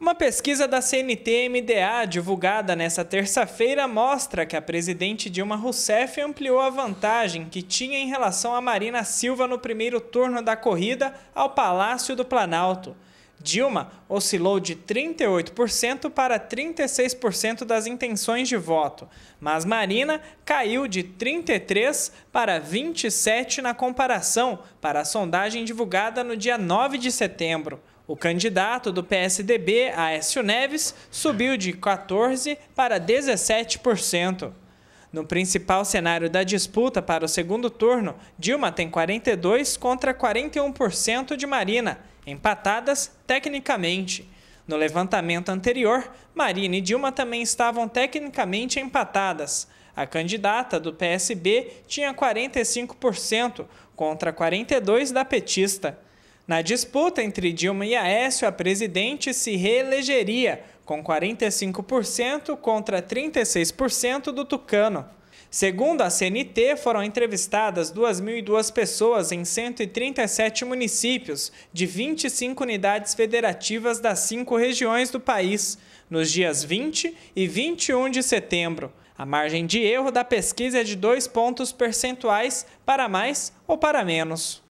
Uma pesquisa da CNT-MDA divulgada nesta terça-feira mostra que a presidente Dilma Rousseff ampliou a vantagem que tinha em relação a Marina Silva no primeiro turno da corrida ao Palácio do Planalto. Dilma oscilou de 38% para 36% das intenções de voto, mas Marina caiu de 33% para 27% na comparação para a sondagem divulgada no dia 9 de setembro. O candidato do PSDB, Aécio Neves, subiu de 14% para 17%. No principal cenário da disputa para o segundo turno, Dilma tem 42 contra 41% de Marina empatadas tecnicamente. No levantamento anterior, Marina e Dilma também estavam tecnicamente empatadas. A candidata do PSB tinha 45% contra 42% da petista. Na disputa entre Dilma e Aécio, a presidente se reelegeria, com 45% contra 36% do tucano. Segundo a CNT, foram entrevistadas 2.002 pessoas em 137 municípios de 25 unidades federativas das cinco regiões do país, nos dias 20 e 21 de setembro. A margem de erro da pesquisa é de dois pontos percentuais para mais ou para menos.